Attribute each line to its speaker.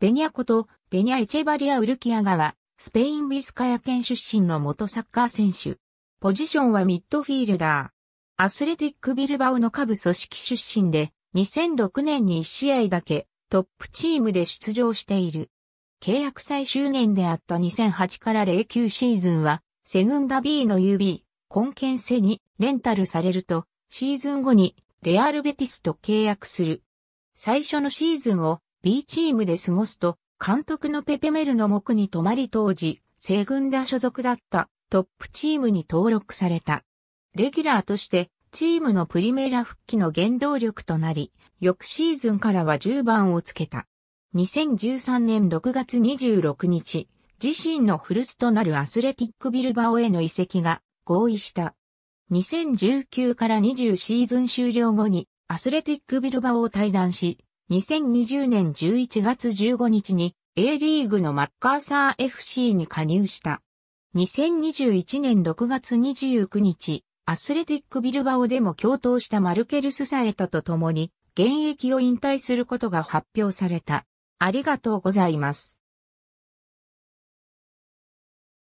Speaker 1: ベニャこ
Speaker 2: とベニャ・エチェバリア・ウルキアガは、スペイン・ウィスカヤ県出身の元サッカー選手。ポジションはミッドフィールダー。アスレティック・ビルバオの下部組織出身で、2006年に1試合だけトップチームで出場している。契約最終年であった2008から09シーズンは、セグンダ B の UB、コンケンセにレンタルされると、シーズン後にレアルベティスと契約する。最初のシーズンを B チームで過ごすと、監督のペペメルの目に留まり当時、西軍打所属だったトップチームに登録された。レギュラーとしてチームのプリメラ復帰の原動力となり、翌シーズンからは10番をつけた。2013年6月26日、自身の古巣となるアスレティックビルバオへの移籍が合意した。2019から20シーズン終了後にアスレティックビルバオを退団し、2020年11月15日に A リーグのマッカーサー FC に加入した。2021年6月29日、アスレティックビルバオでも共闘したマルケル・スサエタと共に現役を引退することが発表された。ありがとうござい
Speaker 1: ます。